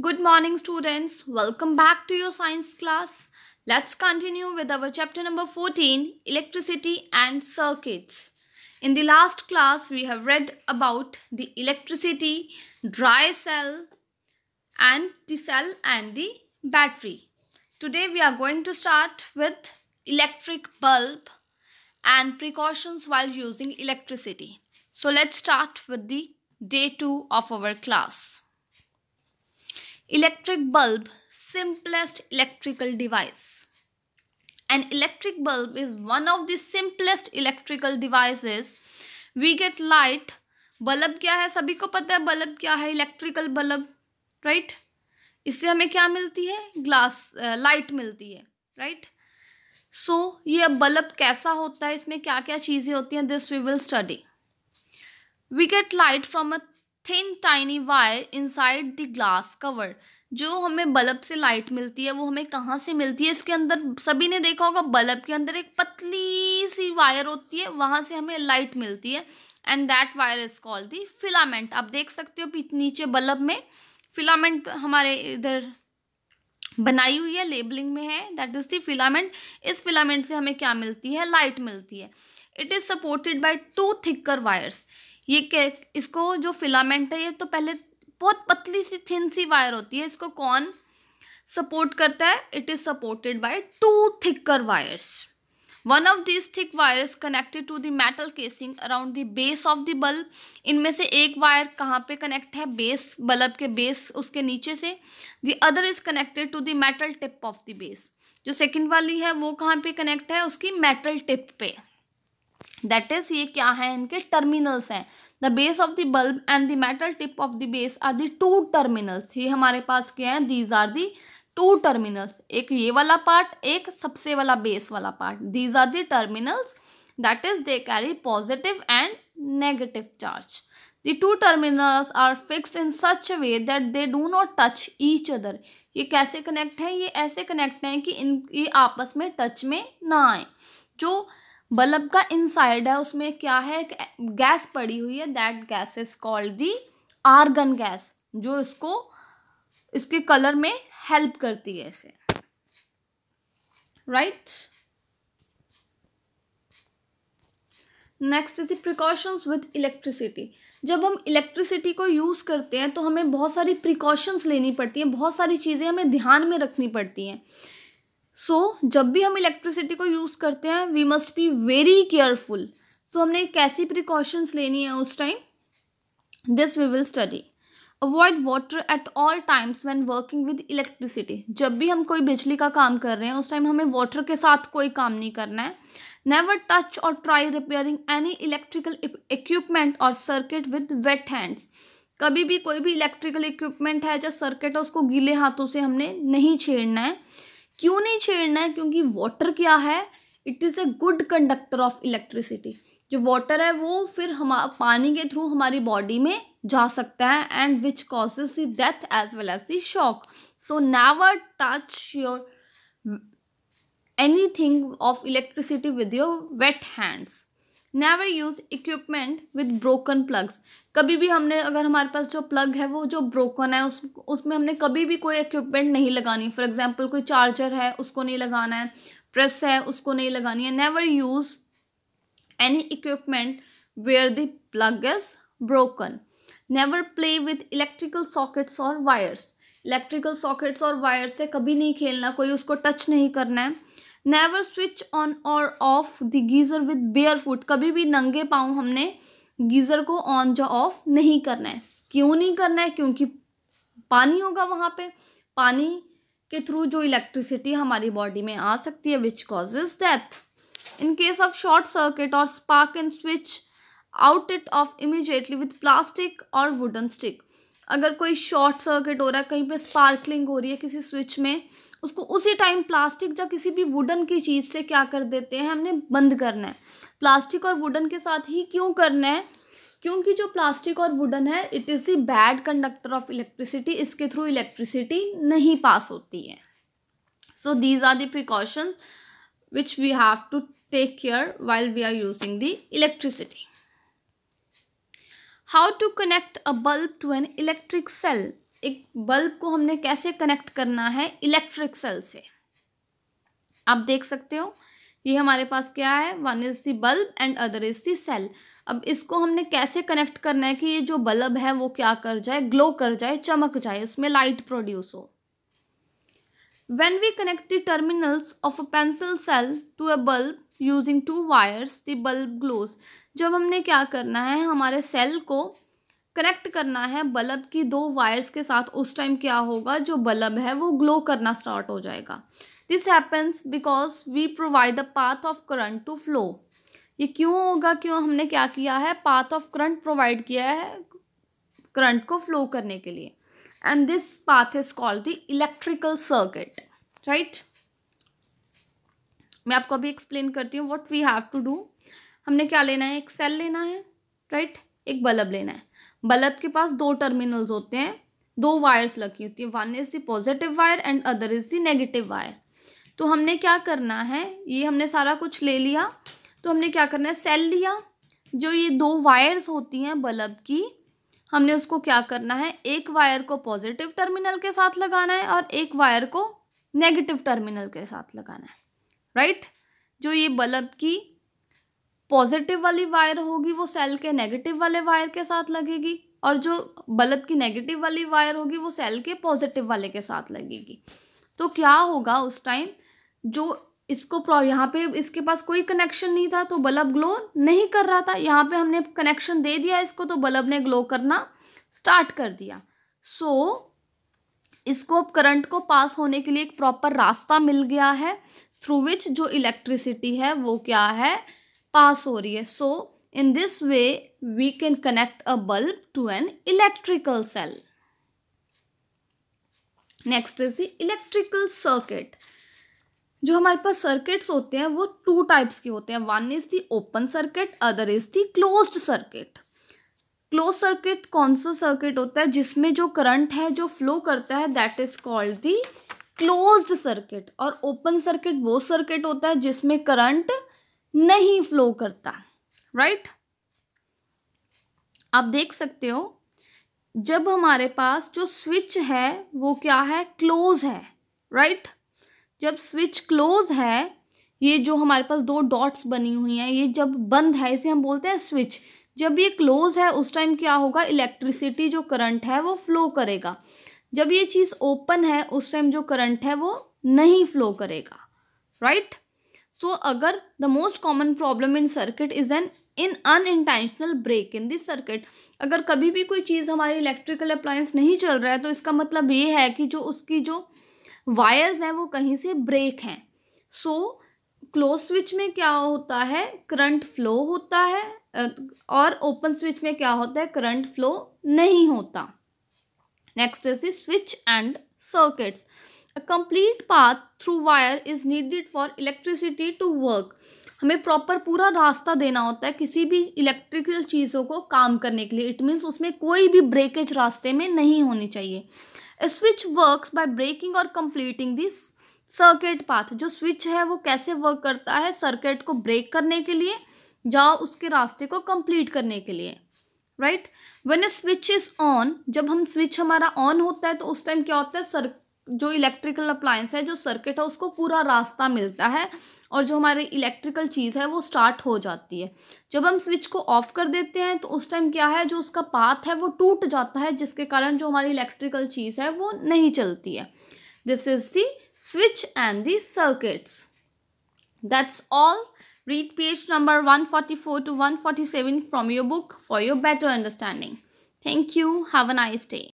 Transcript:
Good morning students, welcome back to your science class. Let's continue with our chapter number 14, Electricity and Circuits. In the last class, we have read about the electricity, dry cell and the cell and the battery. Today we are going to start with electric bulb and precautions while using electricity. So let's start with the day 2 of our class. Electric bulb simplest electrical device an electric bulb is one of the simplest electrical devices we get light bulb क्या है सभी को पता है bulb क्या है electrical bulb right इससे हमें क्या मिलती है ग्लास लाइट uh, मिलती है राइट right? सो so, ये बल्ब कैसा होता है इसमें क्या क्या चीज़ें होती हैं this we will study we get light from a thin tiny wire inside the glass cover जो हमें बल्ब से लाइट मिलती है वो हमें कहाँ से मिलती है इसके अंदर सभी ने देखा होगा बल्ब के अंदर एक पतली सी वायर होती है वहाँ से हमें लाइट मिलती है and that wire is called the filament आप देख सकते हो नीचे बल्ब में फिलामेंट हमारे इधर बनाई हुई है लेबलिंग में है दैट इज़ द फिलामेंट इस फिलामेंट से हमें क्या मिलती है लाइट मिलती है it is supported by two thicker wires ये इसको जो फिलामेंट है ये तो पहले बहुत पतली सी थिन सी वायर होती है इसको कौन सपोर्ट करता है it is supported by two thicker wires one of this thick wires connected to the metal casing around the base of the bulb इनमें से एक वायर कहाँ पे कनेक्ट है बेस बल्ब के बेस उसके नीचे से the other is connected to the metal tip of the base जो सेकेंड वाली है वो कहाँ पे कनेक्ट है उसकी मेटल टिप पे दैट इज ये क्या है इनके टर्मिनल्स हैं the base of the bulb and the metal tip of the base are the two terminals ये हमारे पास क्या है these are the two terminals एक ये वाला पार्ट एक सबसे वाला बेस वाला part these are the terminals that is they carry positive and negative charge the two terminals are fixed in such way that they do not touch each other ये कैसे connect हैं ये ऐसे connect हैं कि इन ये आपस में टच में ना आए जो बल्ब का इनसाइड है उसमें क्या है एक गैस पड़ी हुई है that gas is called the argon gas जो इसको इसके कलर में हेल्प करती है इसे right next is precautions with electricity जब हम इलेक्ट्रिसिटी को यूज़ करते हैं तो हमें बहुत सारी प्रिकॉशंस लेनी पड़ती हैं बहुत सारी चीज़ें हमें ध्यान में रखनी पड़ती हैं सो so, जब भी हम इलेक्ट्रिसिटी को यूज़ करते हैं we must be very careful so हमने कैसी प्रिकॉशंस लेनी है उस time this we will study avoid water at all times when working with electricity जब भी हम कोई बिजली का काम कर रहे हैं उस टाइम हमें वाटर के साथ कोई काम नहीं करना है नेवर टच और try repairing any electrical equipment और सर्किट विद वेट हैंड्स कभी भी कोई भी इलेक्ट्रिकल इक्विपमेंट है या सर्किट है उसको गीले हाथों से हमने नहीं छेड़ना है क्यों नहीं छेड़ना है क्योंकि वाटर क्या है it is a good conductor of electricity जो वाटर है वो फिर हम पानी के थ्रू हमारी बॉडी में जा सकता है and which causes the death as well as the shock so never touch your anything of electricity with your wet hands never use equipment with broken plugs कभी भी हमने अगर हमारे पास जो प्लग है वो जो ब्रोकन है उस उसमें हमने कभी भी कोई इक्विपमेंट नहीं लगानी फॉर एग्जांपल कोई चार्जर है उसको नहीं लगाना है प्रेस है उसको नहीं लगानी है never use any equipment where the plug is broken never play with electrical sockets और वायर्स इलेक्ट्रिकल सॉकेट्स और वायर्स से कभी नहीं खेलना कोई उसको टच नहीं करना है नेवर स्विच ऑन और off the geyser with bare foot कभी भी नंगे पाँव हमने गीज़र को ऑन या ऑफ नहीं करना है क्यों नहीं करना है क्योंकि पानी होगा वहाँ पे पानी के थ्रू जो इलेक्ट्रिसिटी हमारी बॉडी में आ सकती है which causes death in case of short circuit और spark and switch out it off immediately with plastic और वुडन स्टिक अगर कोई शॉर्ट सर्किट हो रहा है कहीं पे स्पार्कलिंग हो रही है किसी स्विच में उसको उसी टाइम प्लास्टिक या किसी भी वुडन की चीज़ से क्या कर देते हैं हमने बंद करना है प्लास्टिक और वुडन के साथ ही क्यों करना है क्योंकि जो प्लास्टिक और वुडन है it is the bad conductor of electricity इसके थ्रू इलेक्ट्रिसिटी नहीं पास होती है so these are the precautions which we have to take care while we are using the electricity how to connect a bulb to an electric cell एक bulb को हमने कैसे connect करना है electric cell से आप देख सकते हो ये हमारे पास क्या है one is the bulb and other is the cell अब इसको हमने कैसे कनेक्ट करना है कि ये जो बल्ब है वो क्या कर जाए ग्लो कर जाए चमक जाए उसमें लाइट प्रोड्यूस हो when we connect the terminals of a pencil cell to a bulb using two wires the bulb glows जब हमने क्या करना है हमारे सेल को कनेक्ट करना है बल्ब की दो वायर्स के साथ उस टाइम क्या होगा जो बल्ब है वो ग्लो करना स्टार्ट हो जाएगा this happens because we provide the path of current to flow ये क्यों होगा क्यों हमने क्या किया है पाथ ऑफ करंट प्रोवाइड किया है करंट को फ्लो करने के लिए and this path is called the electrical circuit right मैं आपको अभी एक्सप्लेन करती हूँ what we have to do हमने क्या लेना है एक सेल लेना है राइट right? एक बल्ब लेना है बल्ब के पास दो टर्मिनल्स होते हैं दो वायर्स लगी होती हैं one is the positive wire and other is the negative wire तो हमने क्या करना है ये हमने सारा कुछ ले लिया तो हमने क्या करना है सेल लिया जो ये दो वायर्स होती हैं बल्ब की हमने उसको क्या करना है एक वायर को पॉजिटिव टर्मिनल के साथ लगाना है और एक वायर को नेगेटिव टर्मिनल के साथ लगाना है राइट right? जो ये बल्ब की पॉजिटिव वाली वायर होगी वो सेल के नेगेटिव वाले वायर के साथ लगेगी और जो बल्ब की नेगेटिव वाली वायर होगी वो सेल के पॉजिटिव वाले के साथ लगेगी तो क्या होगा उस टाइम जो इसको यहाँ पे इसके पास कोई कनेक्शन नहीं था तो बल्ब ग्लो नहीं कर रहा था यहाँ पे हमने कनेक्शन दे दिया इसको तो बल्ब ने ग्लो करना स्टार्ट कर दिया सो so, इसको अब करंट को पास होने के लिए एक प्रॉपर रास्ता मिल गया है थ्रू विच जो इलेक्ट्रिसिटी है वो क्या है पास हो रही है so in this way we can connect a bulb to an electrical cell next is the electrical circuit जो हमारे पास सर्किट्स होते हैं वो टू टाइप्स के होते हैं one is the open circuit other is the closed circuit close circuit कौन सा सर्किट होता है जिसमें जो करंट है जो फ्लो करता है that is called the closed circuit और ओपन सर्किट वो सर्किट होता है जिसमें करंट नहीं फ्लो करता राइट आप देख सकते हो जब हमारे पास जो स्विच है वो क्या है क्लोज है राइट जब स्विच क्लोज है ये जो हमारे पास दो डॉट्स बनी हुई हैं ये जब बंद है इसे हम बोलते हैं स्विच जब ये क्लोज है उस टाइम क्या होगा इलेक्ट्रिसिटी जो करंट है वो फ्लो करेगा जब ये चीज़ ओपन है उस टाइम जो करंट है वो नहीं फ्लो करेगा राइट right? सो अगर the most common problem in circuit is an in unintentional break in this circuit अगर कभी भी कोई चीज़ हमारी इलेक्ट्रिकल अप्लायंस नहीं चल रहा है तो इसका मतलब ये है कि जो उसकी जो वायर्स हैं वो कहीं से ब्रेक हैं सो क्लोज स्विच में क्या होता है करंट फ्लो होता है और ओपन स्विच में क्या होता है करंट फ्लो नहीं होता next is switch and circuits a complete path through wire is needed for electricity to work हमें प्रॉपर पूरा रास्ता देना होता है किसी भी इलेक्ट्रिकल चीज़ों को काम करने के लिए इट मीन्स उसमें कोई भी ब्रेकेज रास्ते में नहीं होनी चाहिए स्विच वर्क बाय ब्रेकिंग और कंप्लीटिंग दिस सर्किट पाथ जो स्विच है वो कैसे वर्क करता है सर्किट को ब्रेक करने के लिए या उसके रास्ते को कंप्लीट करने के लिए right when a switch is on जब हम स्विच हमारा ऑन होता है तो उस टाइम क्या होता है सर्क जो इलेक्ट्रिकल अप्लायंस है जो सर्किट है उसको पूरा रास्ता मिलता है और जो हमारी इलेक्ट्रिकल चीज़ है वो स्टार्ट हो जाती है जब हम स्विच को ऑफ कर देते हैं तो उस टाइम क्या है जो उसका पाथ है वो टूट जाता है जिसके कारण जो हमारी इलेक्ट्रिकल चीज़ है वो नहीं चलती है this is the that's all read page number one forty four two one forty seven from your book for your better understanding thank you have a nice day